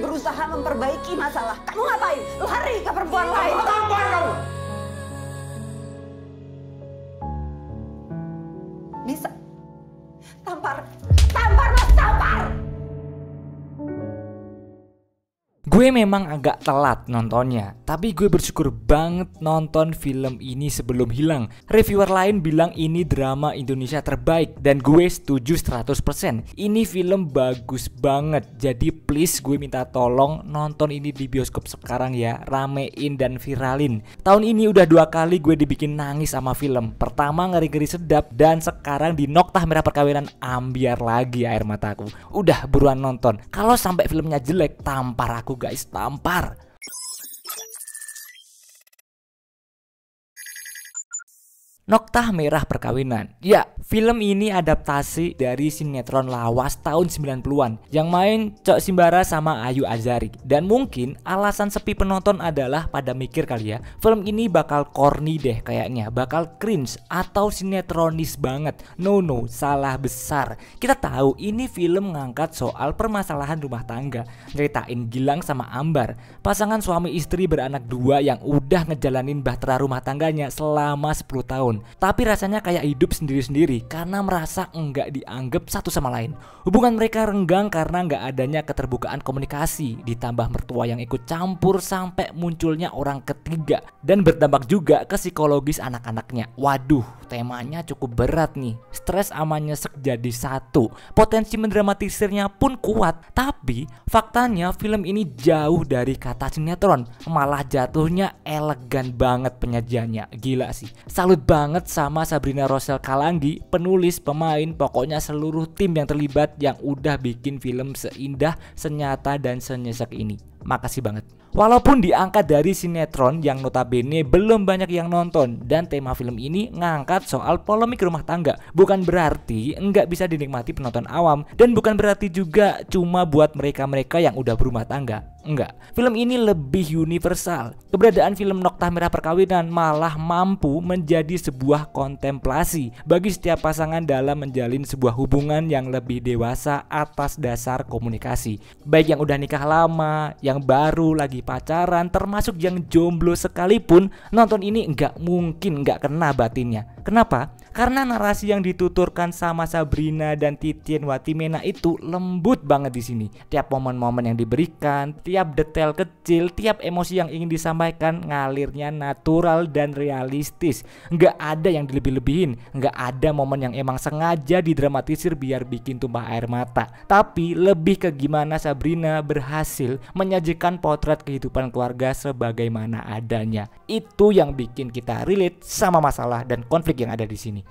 berusaha memperbaiki masalah. Kamu ngapain? Lari ke perempuan lain. kamu? Gue memang agak telat nontonnya, tapi gue bersyukur banget nonton film ini sebelum hilang. Reviewer lain bilang ini drama Indonesia terbaik dan gue setuju 100%. Ini film bagus banget. Jadi please gue minta tolong nonton ini di bioskop sekarang ya. Ramein dan viralin. Tahun ini udah dua kali gue dibikin nangis sama film. Pertama ngeri-ngeri sedap dan sekarang di Noktah Merah Perkawinan ambiar lagi air mataku. Udah buruan nonton. Kalau sampai filmnya jelek tampar aku gak guys tampar Noktah Merah Perkawinan. Ya, film ini adaptasi dari sinetron lawas tahun 90-an yang main Cok Simbara sama Ayu Azari. Dan mungkin alasan sepi penonton adalah pada mikir kali ya, film ini bakal corny deh kayaknya, bakal cringe atau sinetronis banget. No no, salah besar. Kita tahu ini film ngangkat soal permasalahan rumah tangga, ceritain Gilang sama Ambar, pasangan suami istri beranak dua yang udah ngejalanin bahtera rumah tangganya selama 10 tahun tapi rasanya kayak hidup sendiri-sendiri karena merasa enggak dianggap satu sama lain. Hubungan mereka renggang karena enggak adanya keterbukaan komunikasi, ditambah mertua yang ikut campur sampai munculnya orang ketiga dan berdampak juga ke psikologis anak-anaknya. Waduh, temanya cukup berat nih. Stres amannya nyesek jadi satu. Potensi mendramatisirnya pun kuat, tapi faktanya film ini jauh dari kata sinetron, malah jatuhnya elegan banget penyajiannya. Gila sih. Salut banget banget sama Sabrina Rosel Kalanggi, penulis, pemain, pokoknya seluruh tim yang terlibat yang udah bikin film seindah, senyata, dan senyesek ini. Makasih banget. Walaupun diangkat dari sinetron yang notabene belum banyak yang nonton dan tema film ini ngangkat soal polemik rumah tangga Bukan berarti nggak bisa dinikmati penonton awam dan bukan berarti juga cuma buat mereka-mereka yang udah berumah tangga Enggak. Film ini lebih universal. Keberadaan film Nokta Merah Perkawinan malah mampu menjadi sebuah kontemplasi bagi setiap pasangan dalam menjalin sebuah hubungan yang lebih dewasa atas dasar komunikasi. Baik yang udah nikah lama, yang baru lagi pacaran, termasuk yang jomblo sekalipun, nonton ini nggak mungkin nggak kena batinnya. Kenapa? Karena narasi yang dituturkan sama Sabrina dan Titian Watimena itu lembut banget di sini. Tiap momen-momen yang diberikan, tiap detail kecil, tiap emosi yang ingin disampaikan ngalirnya natural dan realistis. Nggak ada yang dilebih-lebihin, nggak ada momen yang emang sengaja didramatisir biar bikin tumpah air mata. Tapi lebih ke gimana Sabrina berhasil menyajikan potret kehidupan keluarga sebagaimana adanya. Itu yang bikin kita relate sama masalah dan konflik yang ada di sini.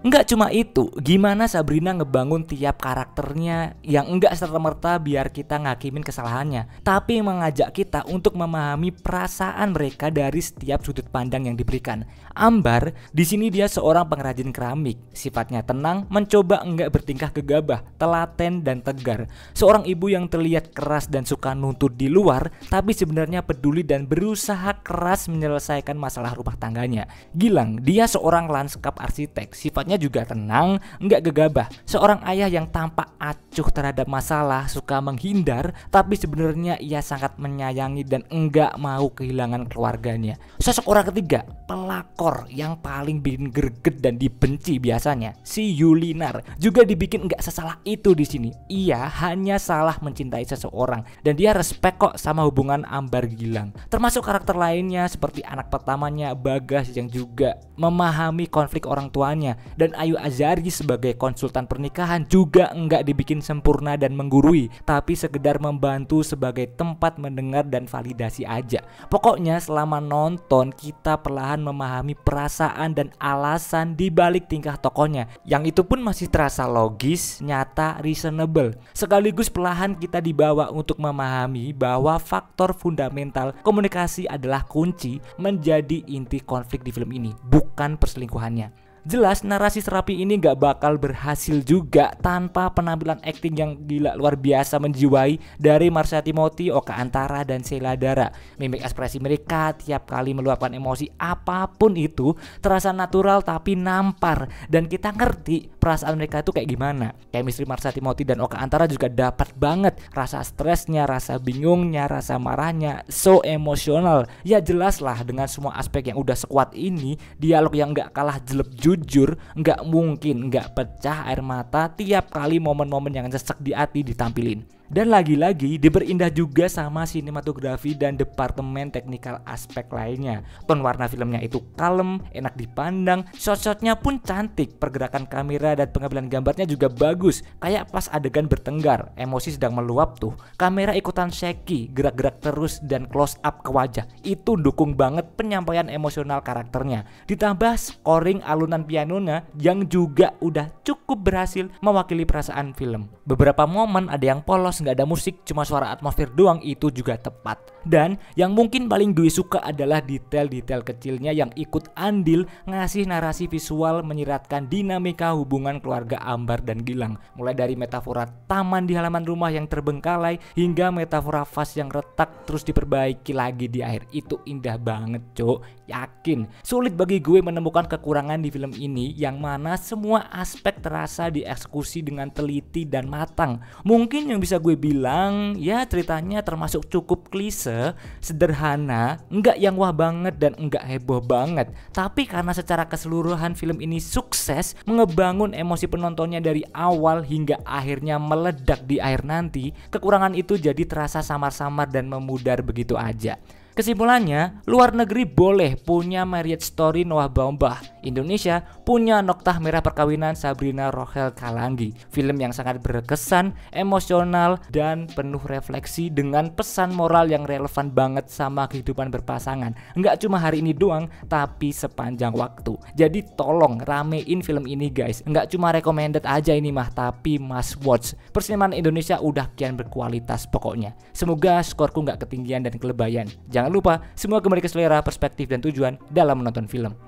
Enggak cuma itu, gimana Sabrina ngebangun tiap karakternya yang enggak serta-merta biar kita ngakimin kesalahannya, tapi mengajak kita untuk memahami perasaan mereka dari setiap sudut pandang yang diberikan. Ambar, di sini dia seorang pengrajin keramik. Sifatnya tenang, mencoba enggak bertingkah gegabah, telaten dan tegar. Seorang ibu yang terlihat keras dan suka nuntut di luar, tapi sebenarnya peduli dan berusaha keras menyelesaikan masalah rumah tangganya. Gilang, dia seorang lanskap arsitek. Sifatnya juga tenang, enggak gegabah. Seorang ayah yang tampak acuh terhadap masalah, suka menghindar, tapi sebenarnya ia sangat menyayangi dan enggak mau kehilangan keluarganya. Sosok orang ketiga, pelaku pelakor yang paling bikin greget dan dibenci biasanya, si Yulinar juga dibikin nggak sesalah itu di sini. Ia hanya salah mencintai seseorang dan dia respect kok sama hubungan Ambar Gilang. Termasuk karakter lainnya seperti anak pertamanya Bagas yang juga memahami konflik orang tuanya dan Ayu Azari sebagai konsultan pernikahan juga nggak dibikin sempurna dan menggurui, tapi sekedar membantu sebagai tempat mendengar dan validasi aja. Pokoknya selama nonton kita perlahan memahami memahami perasaan dan alasan di balik tingkah tokonya yang itu pun masih terasa logis, nyata, reasonable. Sekaligus perlahan kita dibawa untuk memahami bahwa faktor fundamental komunikasi adalah kunci menjadi inti konflik di film ini, bukan perselingkuhannya. Jelas narasi serapi ini gak bakal berhasil juga tanpa penampilan akting yang gila luar biasa menjiwai dari Marsha Timothy, Oka Antara, dan Sheila Dara. Mimik ekspresi mereka tiap kali meluapkan emosi apapun itu terasa natural tapi nampar dan kita ngerti perasaan mereka itu kayak gimana. Chemistry Marsha Timothy dan Oka Antara juga dapat banget rasa stresnya, rasa bingungnya, rasa marahnya, so emosional. Ya jelas lah dengan semua aspek yang udah sekuat ini, dialog yang gak kalah jelek juga jujur nggak mungkin nggak pecah air mata tiap kali momen-momen yang sesek di hati ditampilin dan lagi-lagi diperindah juga sama sinematografi dan departemen teknikal aspek lainnya. Ton warna filmnya itu kalem, enak dipandang, shot-shotnya pun cantik, pergerakan kamera dan pengambilan gambarnya juga bagus. Kayak pas adegan bertenggar, emosi sedang meluap tuh. Kamera ikutan shaky, gerak-gerak terus dan close up ke wajah. Itu dukung banget penyampaian emosional karakternya. Ditambah scoring alunan pianonya yang juga udah cukup berhasil mewakili perasaan film. Beberapa momen ada yang polos nggak ada musik, cuma suara atmosfer doang itu juga tepat. Dan yang mungkin paling gue suka adalah detail-detail kecilnya yang ikut andil ngasih narasi visual menyiratkan dinamika hubungan keluarga Ambar dan Gilang. Mulai dari metafora taman di halaman rumah yang terbengkalai hingga metafora vas yang retak terus diperbaiki lagi di akhir. Itu indah banget, Cok. Yakin. Sulit bagi gue menemukan kekurangan di film ini yang mana semua aspek terasa dieksekusi dengan teliti dan matang. Mungkin yang bisa gue gue bilang ya ceritanya termasuk cukup klise, sederhana, nggak yang wah banget dan nggak heboh banget. Tapi karena secara keseluruhan film ini sukses mengebangun emosi penontonnya dari awal hingga akhirnya meledak di akhir nanti, kekurangan itu jadi terasa samar-samar dan memudar begitu aja. Kesimpulannya, luar negeri boleh punya marriage story Noah Baumbach, Indonesia punya Noktah Merah Perkawinan Sabrina Rohel Kalanggi. Film yang sangat berkesan, emosional, dan penuh refleksi dengan pesan moral yang relevan banget sama kehidupan berpasangan. Nggak cuma hari ini doang, tapi sepanjang waktu. Jadi tolong ramein film ini guys. Nggak cuma recommended aja ini mah, tapi must watch. Perfilman Indonesia udah kian berkualitas pokoknya. Semoga skorku nggak ketinggian dan kelebayan. Jangan lupa, semua kembali ke selera, perspektif, dan tujuan dalam menonton film.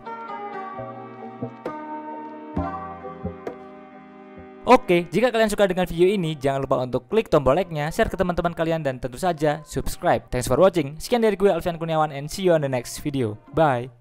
Oke, jika kalian suka dengan video ini, jangan lupa untuk klik tombol like-nya, share ke teman-teman kalian, dan tentu saja subscribe. Thanks for watching. Sekian dari gue, Alfian Kurniawan, and see you on the next video. Bye!